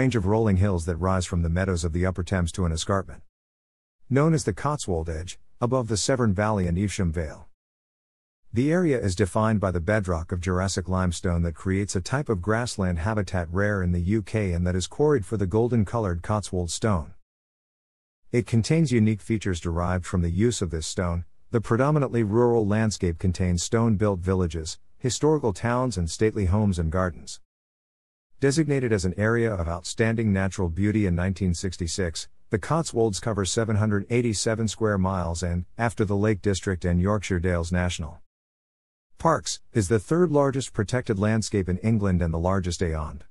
range of rolling hills that rise from the meadows of the Upper Thames to an escarpment. Known as the Cotswold Edge, above the Severn Valley and Evesham Vale. The area is defined by the bedrock of Jurassic limestone that creates a type of grassland habitat rare in the UK and that is quarried for the golden coloured Cotswold stone. It contains unique features derived from the use of this stone. The predominantly rural landscape contains stone built villages, historical towns, and stately homes and gardens. Designated as an Area of Outstanding Natural Beauty in 1966, the Cotswolds cover 787 square miles and, after the Lake District and Yorkshire Dales National Parks, is the third largest protected landscape in England and the largest AOND.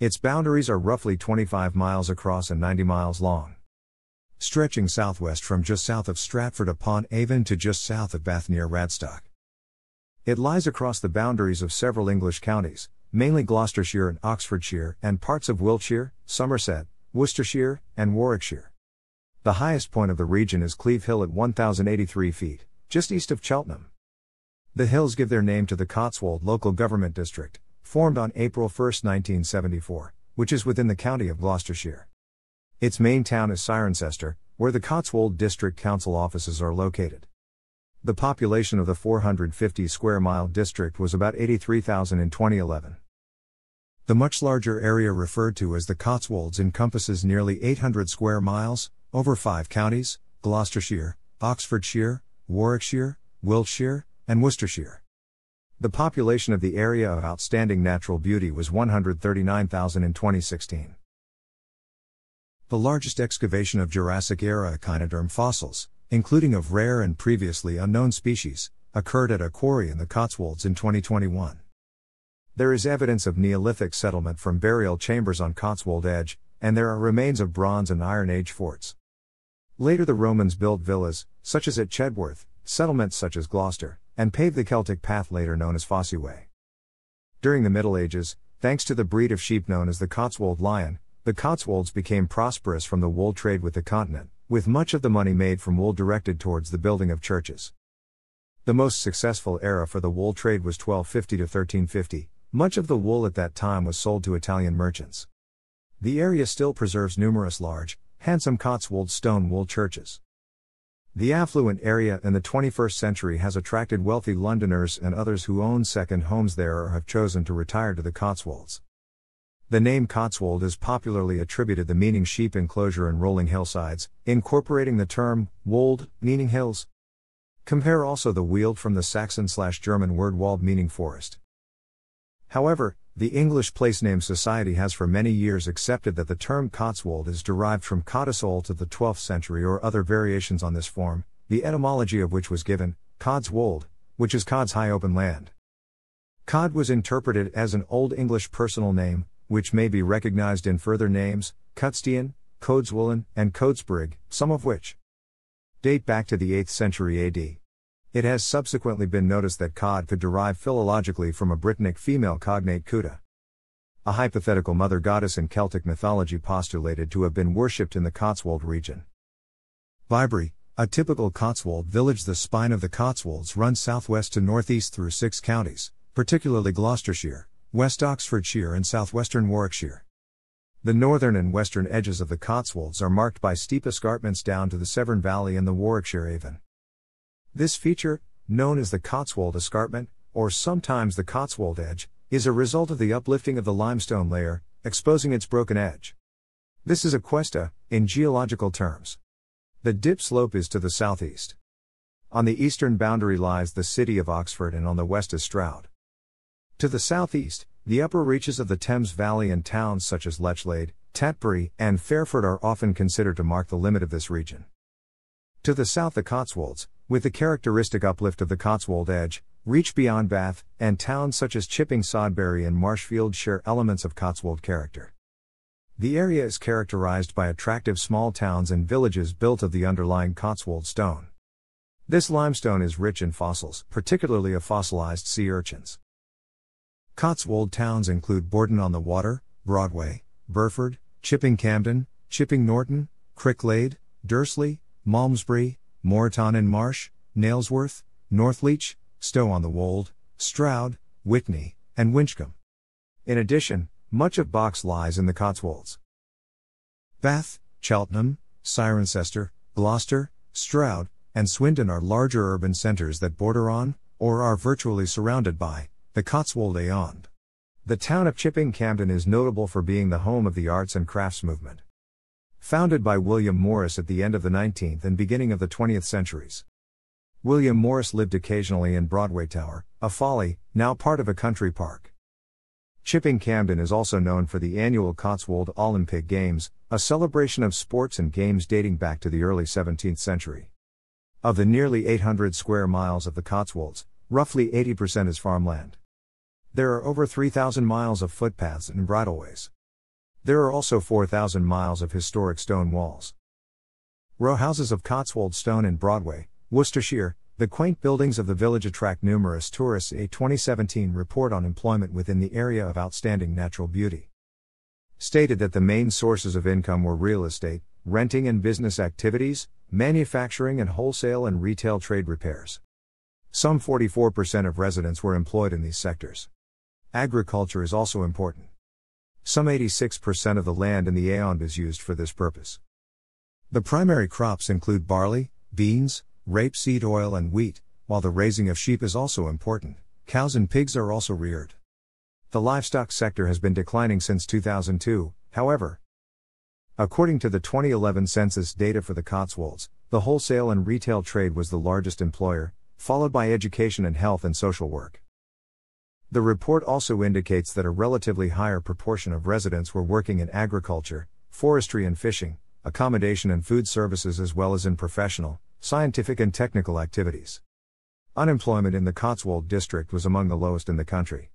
Its boundaries are roughly 25 miles across and 90 miles long. Stretching southwest from just south of Stratford upon Avon to just south of Bath near Radstock. It lies across the boundaries of several English counties, mainly Gloucestershire and Oxfordshire, and parts of Wiltshire, Somerset, Worcestershire, and Warwickshire. The highest point of the region is Cleve Hill at 1,083 feet, just east of Cheltenham. The hills give their name to the Cotswold local government district, formed on April 1, 1974, which is within the county of Gloucestershire. Its main town is Cirencester, where the Cotswold District Council offices are located. The population of the 450 square mile district was about 83,000 in 2011. The much larger area referred to as the Cotswolds encompasses nearly 800 square miles, over five counties Gloucestershire, Oxfordshire, Warwickshire, Wiltshire, and Worcestershire. The population of the area of outstanding natural beauty was 139,000 in 2016. The largest excavation of Jurassic era echinoderm fossils, including of rare and previously unknown species, occurred at a quarry in the Cotswolds in 2021. There is evidence of Neolithic settlement from burial chambers on Cotswold Edge, and there are remains of Bronze and Iron Age forts. Later, the Romans built villas, such as at Chedworth, settlements such as Gloucester, and paved the Celtic path later known as Fosse Way. During the Middle Ages, thanks to the breed of sheep known as the Cotswold Lion, the Cotswolds became prosperous from the wool trade with the continent with much of the money made from wool directed towards the building of churches. The most successful era for the wool trade was 1250 to 1350. Much of the wool at that time was sold to Italian merchants. The area still preserves numerous large, handsome Cotswold stone wool churches. The affluent area in the 21st century has attracted wealthy Londoners and others who own second homes there or have chosen to retire to the Cotswolds. The name Cotswold is popularly attributed the meaning sheep enclosure and rolling hillsides, incorporating the term wold, meaning hills. Compare also the weald from the Saxon slash German word wald meaning forest. However, the English Place Name Society has for many years accepted that the term Cotswold is derived from Cotiswold of the 12th century or other variations on this form, the etymology of which was given, Wold, which is Cod's high open land. Cod was interpreted as an Old English personal name, which may be recognized in further names Kutstian, Codeswollen, and Codesbrig, some of which date back to the 8th century AD. It has subsequently been noticed that cod could derive philologically from a Britannic female cognate Cuda. A hypothetical mother goddess in Celtic mythology postulated to have been worshipped in the Cotswold region. Vibri, a typical Cotswold village, the spine of the Cotswolds runs southwest to northeast through six counties, particularly Gloucestershire, West Oxfordshire and southwestern Warwickshire. The northern and western edges of the Cotswolds are marked by steep escarpments down to the Severn Valley and the Warwickshire Avon. This feature, known as the Cotswold Escarpment, or sometimes the Cotswold Edge, is a result of the uplifting of the limestone layer, exposing its broken edge. This is a cuesta, in geological terms. The dip slope is to the southeast. On the eastern boundary lies the city of Oxford and on the west is Stroud. To the southeast, the upper reaches of the Thames Valley and towns such as Lechlade, Tatbury, and Fairford are often considered to mark the limit of this region. To the south, the Cotswolds, with the characteristic uplift of the Cotswold Edge, reach beyond Bath, and towns such as Chipping Sodbury and Marshfield share elements of Cotswold character. The area is characterized by attractive small towns and villages built of the underlying Cotswold stone. This limestone is rich in fossils, particularly of fossilized sea urchins. Cotswold towns include Borden on the Water, Broadway, Burford, Chipping Camden, Chipping Norton, Cricklade, Dursley, Malmesbury, Moreton in Marsh, Nailsworth, Northleach, Stow on the Wold, Stroud, Whitney, and Winchcombe. In addition, much of Box lies in the Cotswolds. Bath, Cheltenham, Cirencester, Gloucester, Stroud, and Swindon are larger urban centres that border on, or are virtually surrounded by, the Cotswold Ayond. The town of Chipping Camden is notable for being the home of the arts and crafts movement. Founded by William Morris at the end of the 19th and beginning of the 20th centuries. William Morris lived occasionally in Broadway Tower, a folly, now part of a country park. Chipping Camden is also known for the annual Cotswold Olympic Games, a celebration of sports and games dating back to the early 17th century. Of the nearly 800 square miles of the Cotswolds, roughly 80% is farmland. There are over 3,000 miles of footpaths and bridleways. There are also 4,000 miles of historic stone walls. Row houses of Cotswold stone in Broadway, Worcestershire, the quaint buildings of the village attract numerous tourists. A 2017 report on employment within the area of outstanding natural beauty stated that the main sources of income were real estate, renting and business activities, manufacturing and wholesale and retail trade repairs. Some 44% of residents were employed in these sectors. Agriculture is also important. Some 86% of the land in the Aond is used for this purpose. The primary crops include barley, beans, rapeseed oil, and wheat, while the raising of sheep is also important. Cows and pigs are also reared. The livestock sector has been declining since 2002, however. According to the 2011 census data for the Cotswolds, the wholesale and retail trade was the largest employer, followed by education and health and social work. The report also indicates that a relatively higher proportion of residents were working in agriculture, forestry and fishing, accommodation and food services, as well as in professional, scientific, and technical activities. Unemployment in the Cotswold district was among the lowest in the country.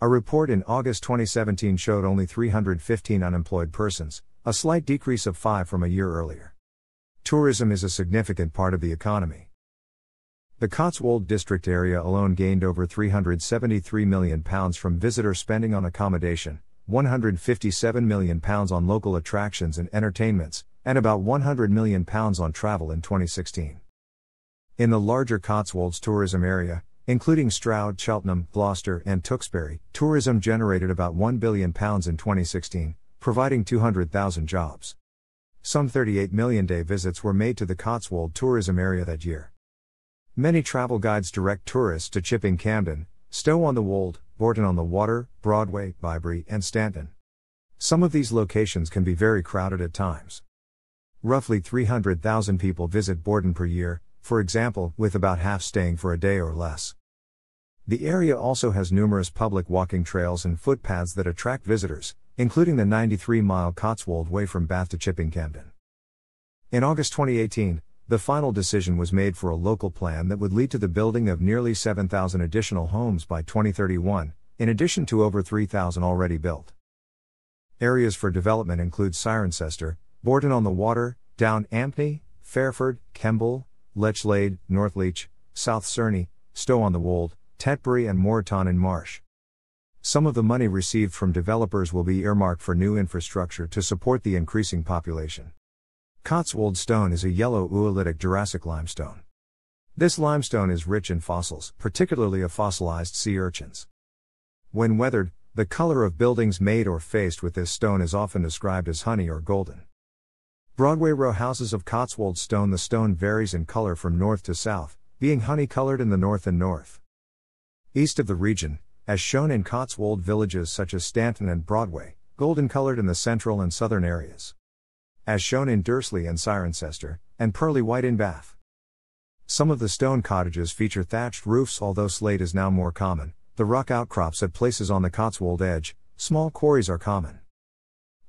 A report in August 2017 showed only 315 unemployed persons, a slight decrease of 5 from a year earlier. Tourism is a significant part of the economy. The Cotswold District area alone gained over £373 million from visitor spending on accommodation, £157 million on local attractions and entertainments, and about £100 million on travel in 2016. In the larger Cotswolds tourism area, including Stroud, Cheltenham, Gloucester, and Tewkesbury, tourism generated about £1 billion in 2016, providing 200,000 jobs. Some 38 million day visits were made to the Cotswold tourism area that year. Many travel guides direct tourists to Chipping Camden, Stow on the Wold, Borton on the Water, Broadway, Bybury, and Stanton. Some of these locations can be very crowded at times. Roughly 300,000 people visit Borden per year, for example, with about half staying for a day or less. The area also has numerous public walking trails and footpaths that attract visitors, including the 93 mile Cotswold Way from Bath to Chipping Camden. In August 2018, the final decision was made for a local plan that would lead to the building of nearly 7,000 additional homes by 2031, in addition to over 3,000 already built. Areas for development include Cirencester, Borton on the Water, Down Ampney, Fairford, Kemble, Lechlade, Northleach, South Cerney, Stow on the Wold, Tetbury, and Moreton in Marsh. Some of the money received from developers will be earmarked for new infrastructure to support the increasing population. Cotswold stone is a yellow oolitic Jurassic limestone. This limestone is rich in fossils, particularly of fossilized sea urchins. When weathered, the color of buildings made or faced with this stone is often described as honey or golden. Broadway row houses of Cotswold stone The stone varies in color from north to south, being honey colored in the north and north. East of the region, as shown in Cotswold villages such as Stanton and Broadway, golden colored in the central and southern areas as shown in Dursley and Cirencester, and pearly white in Bath. Some of the stone cottages feature thatched roofs, although slate is now more common. The rock outcrops at places on the Cotswold edge, small quarries are common.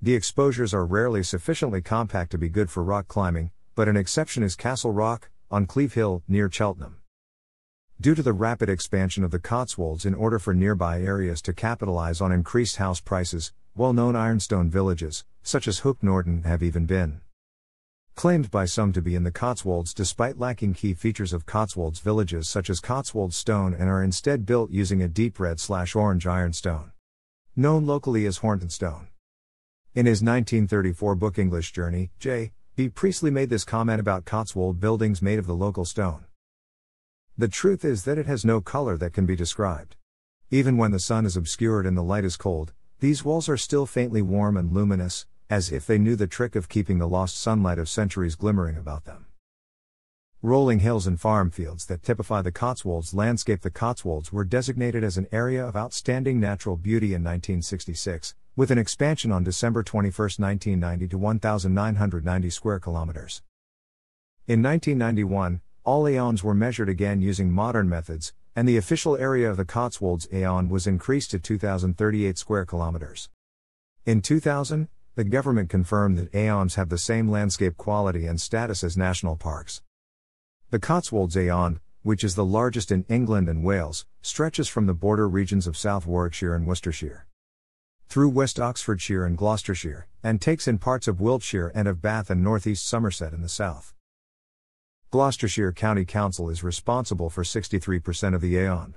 The exposures are rarely sufficiently compact to be good for rock climbing, but an exception is Castle Rock, on Cleve Hill, near Cheltenham. Due to the rapid expansion of the Cotswolds in order for nearby areas to capitalize on increased house prices, well known ironstone villages, such as Hook Norton, have even been claimed by some to be in the Cotswolds despite lacking key features of Cotswolds villages such as Cotswold stone and are instead built using a deep red slash orange ironstone. Known locally as Hornton stone. In his 1934 book English Journey, J. B. Priestley made this comment about Cotswold buildings made of the local stone. The truth is that it has no color that can be described. Even when the sun is obscured and the light is cold, these walls are still faintly warm and luminous, as if they knew the trick of keeping the lost sunlight of centuries glimmering about them. Rolling hills and farm fields that typify the Cotswolds landscape. The Cotswolds were designated as an area of outstanding natural beauty in 1966, with an expansion on December 21, 1990 to 1,990 square kilometers. In 1991, all aeons were measured again using modern methods, and the official area of the Cotswolds Aeon was increased to 2,038 square kilometers. In 2000, the government confirmed that Aeons have the same landscape quality and status as national parks. The Cotswolds Aeon, which is the largest in England and Wales, stretches from the border regions of South Warwickshire and Worcestershire through West Oxfordshire and Gloucestershire, and takes in parts of Wiltshire and of Bath and North East Somerset in the south. Gloucestershire County Council is responsible for 63% of the Aon.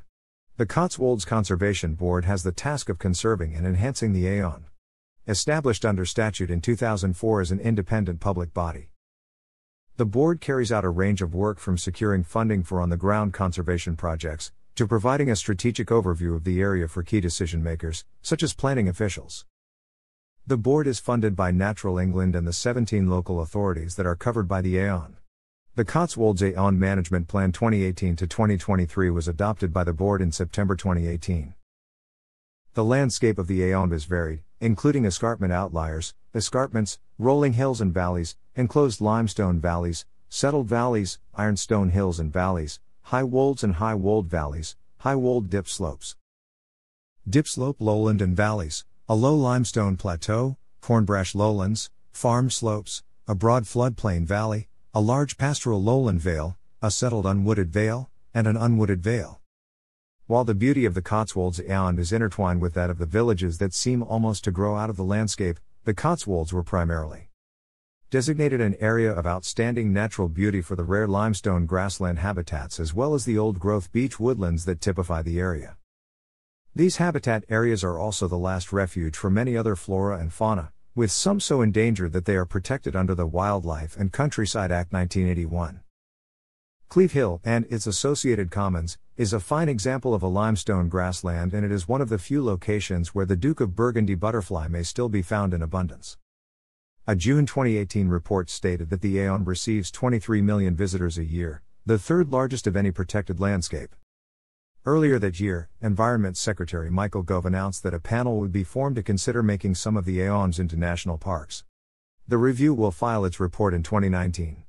The Cotswolds Conservation Board has the task of conserving and enhancing the Aon. Established under statute in 2004 as an independent public body. The board carries out a range of work from securing funding for on the ground conservation projects, to providing a strategic overview of the area for key decision makers, such as planning officials. The board is funded by Natural England and the 17 local authorities that are covered by the AON. The Cotswolds Aon Management Plan 2018 to 2023 was adopted by the board in September 2018. The landscape of the Aon is varied, including escarpment outliers, escarpments, rolling hills and valleys, enclosed limestone valleys, settled valleys, ironstone hills and valleys, high wolds and high wold valleys, high wold dip slopes. Dip slope lowland and valleys, a low limestone plateau, cornbrash lowlands, farm slopes, a broad floodplain valley, a large pastoral lowland vale, a settled unwooded vale, and an unwooded vale. While the beauty of the Cotswolds beyond is intertwined with that of the villages that seem almost to grow out of the landscape, the Cotswolds were primarily designated an area of outstanding natural beauty for the rare limestone grassland habitats as well as the old growth beech woodlands that typify the area. These habitat areas are also the last refuge for many other flora and fauna, with some so endangered that they are protected under the Wildlife and Countryside Act 1981. Cleve Hill and its associated commons is a fine example of a limestone grassland and it is one of the few locations where the Duke of Burgundy butterfly may still be found in abundance. A June 2018 report stated that the Aon receives 23 million visitors a year, the third largest of any protected landscape. Earlier that year, Environment Secretary Michael Gove announced that a panel would be formed to consider making some of the Aeons into national parks. The review will file its report in 2019.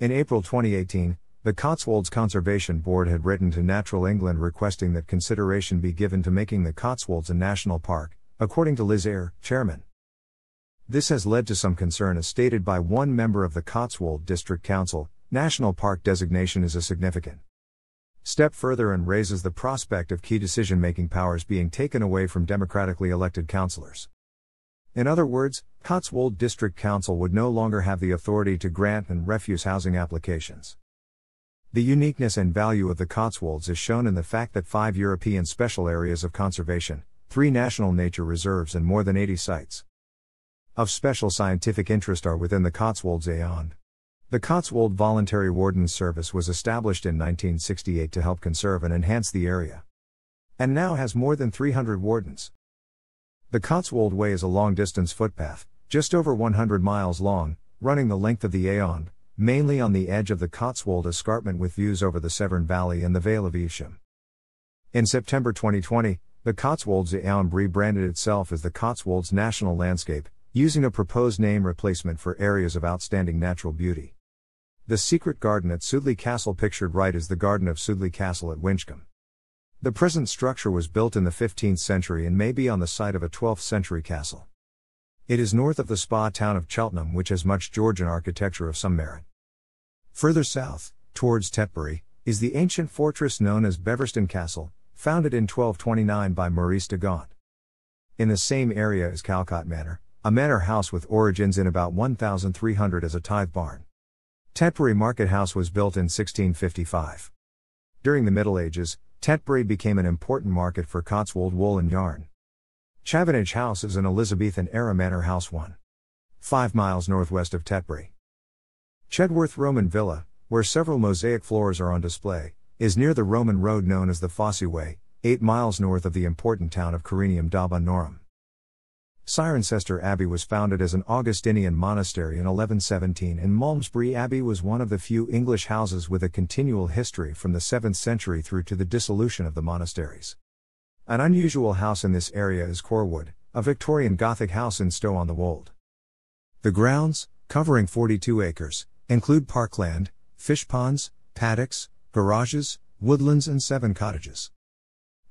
In April 2018, the Cotswolds Conservation Board had written to Natural England requesting that consideration be given to making the Cotswolds a national park, according to Liz Eyre, chairman. This has led to some concern as stated by one member of the Cotswold District Council, national park designation is a significant step further and raises the prospect of key decision making powers being taken away from democratically elected councillors. In other words, Cotswold District Council would no longer have the authority to grant and refuse housing applications. The uniqueness and value of the Cotswolds is shown in the fact that five European special areas of conservation, three national nature reserves, and more than 80 sites of special scientific interest are within the Cotswolds Aond. The Cotswold Voluntary Wardens Service was established in 1968 to help conserve and enhance the area. And now has more than 300 wardens. The Cotswold Way is a long distance footpath, just over 100 miles long, running the length of the Aon, mainly on the edge of the Cotswold escarpment with views over the Severn Valley and the Vale of Evesham. In September 2020, the Cotswolds Aon rebranded itself as the Cotswolds National Landscape, using a proposed name replacement for areas of outstanding natural beauty. The secret garden at Sudley Castle, pictured right, is the garden of Sudley Castle at Winchcombe. The present structure was built in the 15th century and may be on the site of a 12th century castle. It is north of the spa town of Cheltenham, which has much Georgian architecture of some merit. Further south, towards Tetbury, is the ancient fortress known as Beverston Castle, founded in 1229 by Maurice de Gaunt. In the same area is Calcott Manor, a manor house with origins in about 1300 as a tithe barn. Tetbury Market House was built in 1655. During the Middle Ages, Tetbury became an important market for Cotswold wool and yarn. Chavenage House is an Elizabethan era manor house 1. 5 miles northwest of Tetbury. Chedworth Roman Villa, where several mosaic floors are on display, is near the Roman road known as the Fosse Way, 8 miles north of the important town of Carinium d'Abba Norum. Cirencester Abbey was founded as an Augustinian monastery in 1117, and Malmesbury Abbey was one of the few English houses with a continual history from the 7th century through to the dissolution of the monasteries. An unusual house in this area is Corwood, a Victorian Gothic house in Stow on the Wold. The grounds, covering 42 acres, include parkland, fish ponds, paddocks, garages, woodlands, and seven cottages.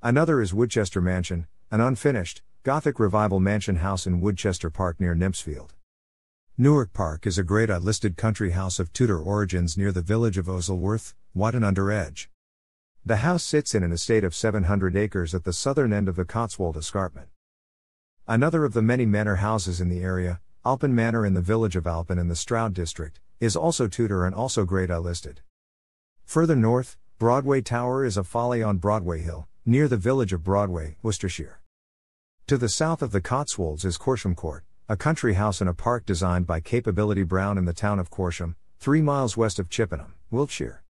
Another is Woodchester Mansion, an unfinished, Gothic Revival Mansion House in Woodchester Park near Nempsfield. Newark Park is a Grade I listed country house of Tudor origins near the village of Oselworth, Watton under Edge. The house sits in an estate of 700 acres at the southern end of the Cotswold Escarpment. Another of the many manor houses in the area, Alpen Manor in the village of Alpen in the Stroud district, is also Tudor and also Grade I listed. Further north, Broadway Tower is a folly on Broadway Hill, near the village of Broadway, Worcestershire. To the south of the Cotswolds is Corsham Court, a country house and a park designed by Capability Brown in the town of Corsham, three miles west of Chippenham, Wiltshire.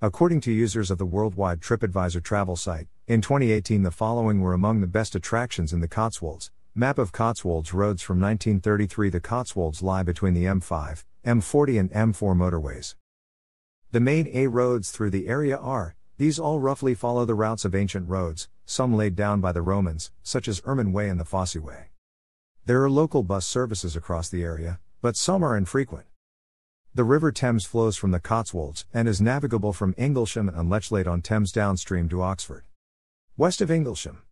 According to users of the worldwide TripAdvisor travel site, in 2018 the following were among the best attractions in the Cotswolds. Map of Cotswolds roads from 1933 The Cotswolds lie between the M5, M40 and M4 motorways. The main A roads through the area are these all roughly follow the routes of ancient roads, some laid down by the Romans, such as Ermine Way and the Fosse Way. There are local bus services across the area, but some are infrequent. The River Thames flows from the Cotswolds and is navigable from Inglesham and Lechlade on Thames downstream to Oxford. West of Inglesham,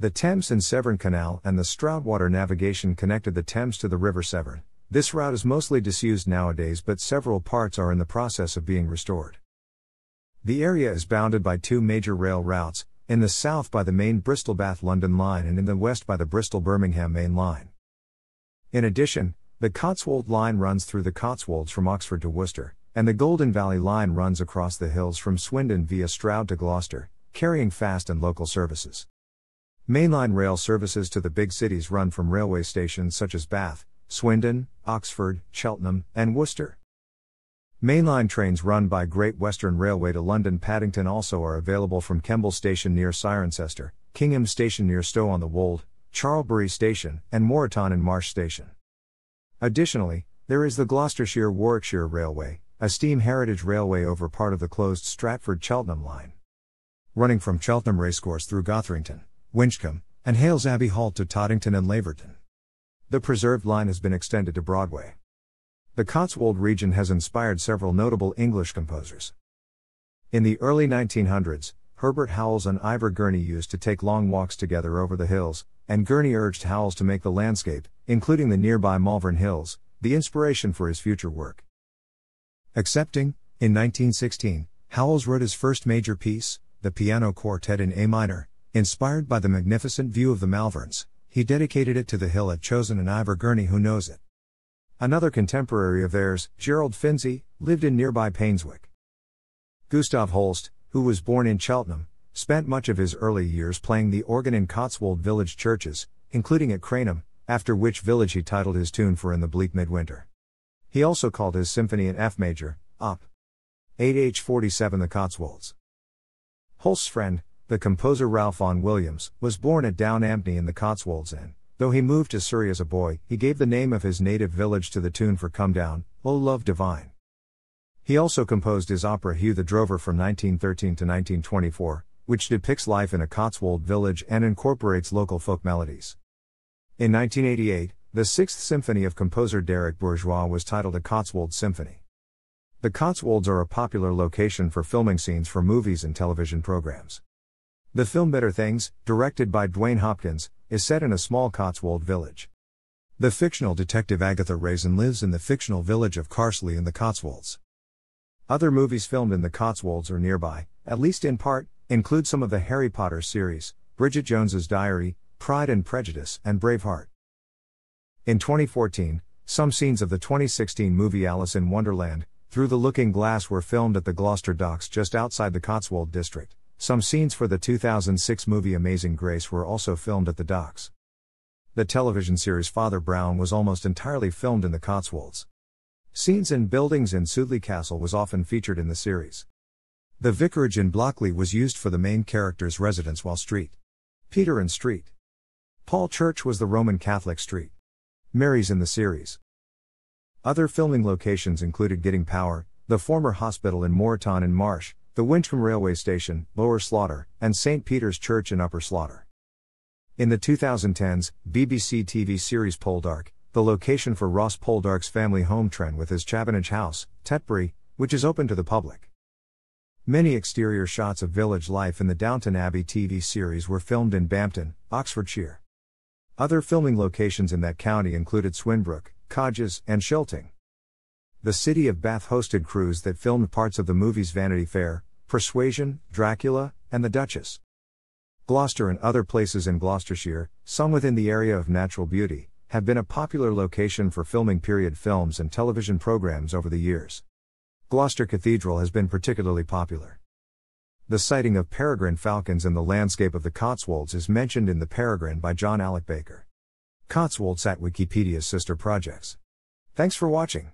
the Thames and Severn Canal and the Stroudwater navigation connected the Thames to the River Severn. This route is mostly disused nowadays, but several parts are in the process of being restored. The area is bounded by two major rail routes, in the south by the main Bristol Bath London line and in the west by the Bristol Birmingham Main line. In addition, the Cotswold line runs through the Cotswolds from Oxford to Worcester, and the Golden Valley line runs across the hills from Swindon via Stroud to Gloucester, carrying fast and local services. Mainline rail services to the big cities run from railway stations such as Bath, Swindon, Oxford, Cheltenham, and Worcester. Mainline trains run by Great Western Railway to London Paddington also are available from Kemble Station near Cirencester, Kingham Station near Stow on the Wold, Charlbury Station, and Moreton and Marsh Station. Additionally, there is the Gloucestershire Warwickshire Railway, a steam heritage railway over part of the closed Stratford Cheltenham line. Running from Cheltenham Racecourse through Gotherington, Winchcombe, and Hales Abbey Halt to Toddington and Laverton. The preserved line has been extended to Broadway. The Cotswold region has inspired several notable English composers. In the early 1900s, Herbert Howells and Ivor Gurney used to take long walks together over the hills, and Gurney urged Howells to make the landscape, including the nearby Malvern Hills, the inspiration for his future work. Accepting, in 1916, Howells wrote his first major piece, the Piano Quartet in A minor, inspired by the magnificent view of the Malverns. He dedicated it to the hill at chosen and Ivor Gurney who knows it. Another contemporary of theirs, Gerald Finzi, lived in nearby Painswick. Gustav Holst, who was born in Cheltenham, spent much of his early years playing the organ in Cotswold village churches, including at Cranham, after which village he titled his tune for In the Bleak Midwinter. He also called his symphony in F major, Op. 8H47 The Cotswolds. Holst's friend, the composer Ralph Vaughan Williams, was born at Down Ampney in the Cotswolds and, Though he moved to Surrey as a boy, he gave the name of his native village to the tune for Come Down, O Love Divine. He also composed his opera Hugh the Drover from 1913 to 1924, which depicts life in a Cotswold village and incorporates local folk melodies. In 1988, the Sixth Symphony of composer Derek Bourgeois was titled A Cotswold Symphony. The Cotswolds are a popular location for filming scenes for movies and television programs. The film Better Things, directed by Dwayne Hopkins, is set in a small Cotswold village. The fictional detective Agatha Raisin lives in the fictional village of Carsley in the Cotswolds. Other movies filmed in the Cotswolds or nearby, at least in part, include some of the Harry Potter series, Bridget Jones's Diary, Pride and Prejudice, and Braveheart. In 2014, some scenes of the 2016 movie Alice in Wonderland, Through the Looking Glass were filmed at the Gloucester Docks just outside the Cotswold district. Some scenes for the 2006 movie Amazing Grace were also filmed at the docks. The television series Father Brown was almost entirely filmed in the Cotswolds. Scenes in buildings in Sudley Castle was often featured in the series. The vicarage in Blockley was used for the main character's residence while Street. Peter and Street. Paul Church was the Roman Catholic street. Mary's in the series. Other filming locations included Getting Power, the former hospital in Moreton and Marsh, the Winchcombe Railway Station, Lower Slaughter, and St. Peter's Church in Upper Slaughter. In the 2010s, BBC TV series Poldark, the location for Ross Poldark's family home trend with his Chabanage house, Tetbury, which is open to the public. Many exterior shots of village life in the Downton Abbey TV series were filmed in Bampton, Oxfordshire. Other filming locations in that county included Swinbrook, Codges, and Shelting. The city of Bath hosted crews that filmed parts of the movies Vanity Fair, Persuasion, Dracula, and the Duchess. Gloucester and other places in Gloucestershire, some within the area of natural beauty, have been a popular location for filming period films and television programs over the years. Gloucester Cathedral has been particularly popular. The sighting of peregrine falcons in the landscape of the Cotswolds is mentioned in The Peregrine by John Alec Baker. Cotswolds at Wikipedia's sister projects. Thanks for watching.